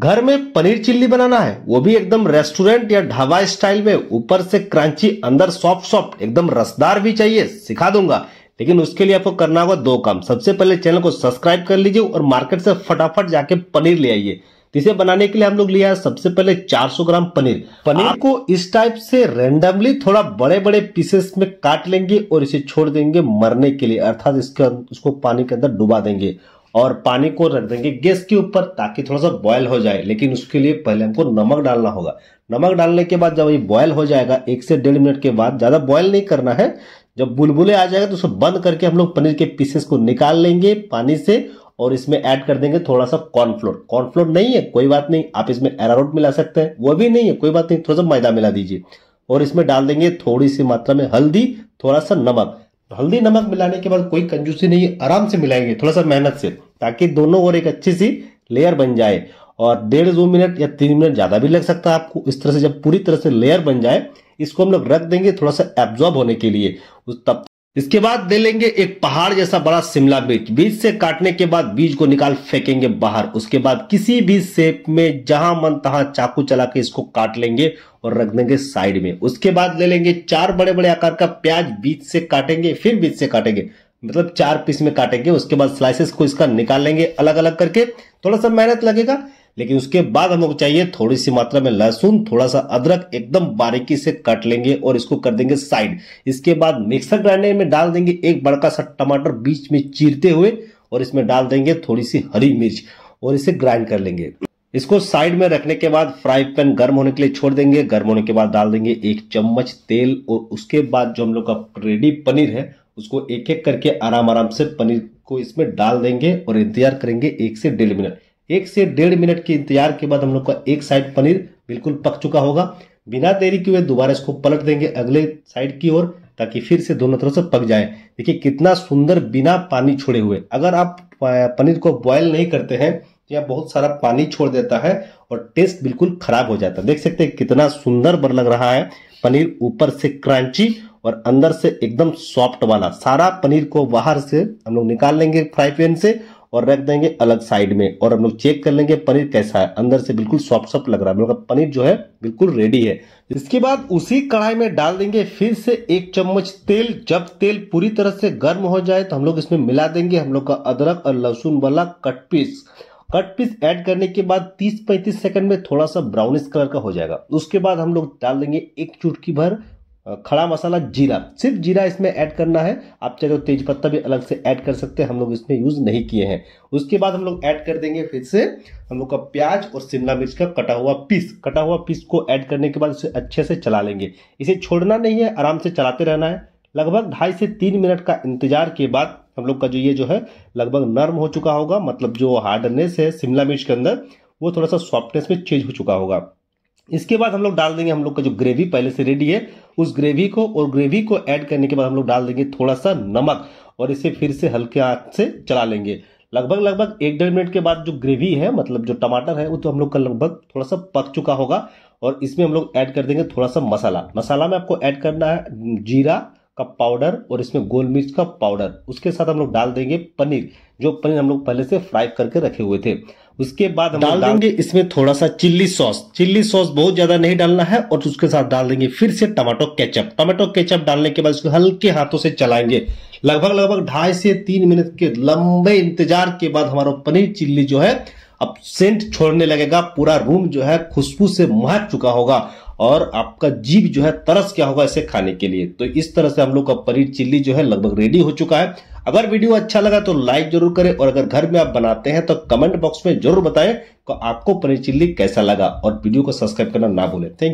घर में पनीर चिल्ली बनाना है वो भी एकदम रेस्टोरेंट या ढाबा स्टाइल में ऊपर से क्रंची अंदर सॉफ्ट सॉफ्ट एकदम रसदार भी चाहिए सिखा दूंगा लेकिन उसके लिए आपको करना होगा दो काम सबसे पहले चैनल को सब्सक्राइब कर लीजिए और मार्केट से फटाफट जाके पनीर ले आइए इसे बनाने के लिए हम लोग लिया है सबसे पहले 400 ग्राम पनीर पनीर को इस टाइप से रेंडमली थोड़ा बड़े बड़े पीसेस में काट लेंगे और इसे छोड़ देंगे मरने के लिए अर्थात इसके उसको पानी के अंदर डुबा देंगे और पानी को रख देंगे गैस के ऊपर ताकि थोड़ा सा बॉयल हो जाए लेकिन उसके लिए पहले हमको नमक डालना होगा नमक डालने के बाद जब ये बॉयल हो जाएगा एक से डेढ़ मिनट के बाद ज़्यादा बॉयल नहीं करना है जब बुलबुले आ जाएगा तो उसको बंद करके हम लोग पनीर के पीसेस को निकाल लेंगे पानी से और इसमें ऐड कर देंगे थोड़ा सा कॉर्नफ्लोर कॉर्नफ्लोर नहीं है कोई बात नहीं आप इसमें एरारोट मिला सकते हैं वो भी नहीं है कोई बात नहीं थोड़ा सा मैदा मिला दीजिए और इसमें डाल देंगे थोड़ी सी मात्रा में हल्दी थोड़ा सा नमक तो हल्दी नमक मिलाने के बाद कोई कंजूसी नहीं आराम से मिलाएंगे थोड़ा सा मेहनत से ताकि दोनों और एक अच्छी सी लेयर बन जाए और डेढ़ दो मिनट या तीन मिनट ज़्यादा भी लग सकता है आपको इस तरह से जब पूरी तरह से लेयर बन जाए इसको हम लोग रख देंगे थोड़ा सा एब्जॉर्ब होने के लिए उस तब इसके बाद ले लेंगे एक पहाड़ जैसा बड़ा शिमला मिर्च बीज से काटने के बाद बीज को निकाल फेंकेंगे बाहर उसके बाद किसी भी शेप में जहां मन तहां चाकू चला के इसको काट लेंगे और रख देंगे साइड में उसके बाद ले लेंगे चार बड़े बड़े आकार का प्याज बीज से काटेंगे फिर बीज से काटेंगे मतलब चार पीस में काटेंगे उसके बाद स्लाइसेस को इसका निकाल लेंगे अलग अलग करके थोड़ा सा मेहनत लगेगा लेकिन उसके बाद हम लोग चाहिए थोड़ी सी मात्रा में लहसुन थोड़ा सा अदरक एकदम बारीकी से कट लेंगे और इसको कर देंगे साइड इसके बाद मिक्सर ग्राइंडर में डाल देंगे एक बड़का सा टमाटर बीच में चीरते हुए और इसमें डाल देंगे थोड़ी सी हरी मिर्च और इसे ग्राइंड कर लेंगे इसको साइड में रखने के बाद फ्राई पैन गर्म होने के लिए छोड़ देंगे गर्म होने के बाद डाल देंगे एक चम्मच तेल और उसके बाद जो हम लोग का रेडी पनीर है उसको एक एक करके आराम आराम से पनीर को इसमें डाल देंगे और इंतजार करेंगे एक से डेढ़ मिनट एक से डेढ़ मिनट के इंतजार के बाद हम लोग का एक साइड पनीर बिल्कुल पक चुका होगा बिना देरी के हुए दोबारा इसको पलट देंगे अगले साइड की ओर ताकि फिर से दोनों तरफ से पक जाए देखिए कितना सुंदर बिना पानी छोड़े हुए अगर आप पनीर को बॉयल नहीं करते हैं तो यह बहुत सारा पानी छोड़ देता है और टेस्ट बिल्कुल खराब हो जाता है देख सकते हैं कितना सुंदर बन लग रहा है पनीर ऊपर से क्रांची और अंदर से एकदम सॉफ्ट वाला सारा पनीर को बाहर से हम लोग निकाल लेंगे फ्राई पैन से और रख देंगे अलग साइड में और हम लोग चेक कर लेंगे पनीर कैसा है अंदर से बिल्कुल सॉफ्ट सॉफ्ट लग रहा है मतलब पनीर जो है बिल्कुल रेडी है इसके बाद उसी कढ़ाई में डाल देंगे फिर से एक चम्मच तेल जब तेल पूरी तरह से गर्म हो जाए तो हम लोग इसमें मिला देंगे हम लोग का अदरक और लहसुन वाला cut piece cut piece add करने के बाद 30-35 सेकंड में थोड़ा सा ब्राउनिश कलर का हो जाएगा उसके बाद हम लोग डाल देंगे एक चुटकी भर खड़ा मसाला जीरा सिर्फ जीरा इसमें ऐड करना है आप चाहे तो तेज पत्ता भी अलग से ऐड कर सकते हैं हम लोग इसमें यूज़ नहीं किए हैं उसके बाद हम लोग ऐड कर देंगे फिर से हम लोग का प्याज और शिमला मिर्च का कटा हुआ पीस कटा हुआ पीस को ऐड करने के बाद उसे अच्छे से चला लेंगे इसे छोड़ना नहीं है आराम से चलाते रहना है लगभग ढाई से तीन मिनट का इंतजार के बाद हम लोग का जो ये जो है लगभग नर्म हो चुका होगा मतलब जो हार्डनेस है शिमला मिर्च के अंदर वो थोड़ा सा सॉफ्टनेस में चेंज हो चुका होगा इसके बाद हम लोग डाल देंगे हम लोग का जो ग्रेवी पहले से रेडी है उस ग्रेवी को और ग्रेवी को ऐड करने के बाद हम लोग डाल देंगे थोड़ा सा नमक और इसे फिर से हल्के हाथ से चला लेंगे लगभग लगभग एक डेढ़ मिनट के बाद जो ग्रेवी है मतलब जो टमाटर है वो तो हम लोग का लगभग थोड़ा सा पक चुका होगा और इसमें हम लोग ऐड कर देंगे थोड़ा सा मसाला मसाला में आपको ऐड करना है जीरा का पाउडर और इसमें गोल मिर्च का पाउडर उसके साथ हम लोग डाल देंगे पनीर जो पनीर हम लोग पहले से फ्राई करके रखे हुए थे उसके बाद डाल देंगे इसमें थोड़ा सा चिल्ली सॉस चिल्ली सॉस बहुत ज्यादा नहीं डालना है और उसके साथ डाल देंगे फिर से टमाटो केचप टमाटो केचप डालने के बाद उसको हल्के हाथों से चलाएंगे लगभग लगभग ढाई से तीन मिनट के लंबे इंतजार के बाद हमारा पनीर चिल्ली जो है अब सेंट छोड़ने लगेगा पूरा रूम जो है खुशबू से महक चुका होगा और आपका जीभ जो है तरस क्या होगा इसे खाने के लिए तो इस तरह से हम लोग का पनीर चिल्ली जो है लगभग रेडी हो चुका है अगर वीडियो अच्छा लगा तो लाइक जरूर करें और अगर घर में आप बनाते हैं तो कमेंट बॉक्स में जरूर बताएं कि आपको पनीर चिल्ली कैसा लगा और वीडियो को सब्सक्राइब करना ना भूलें थैंक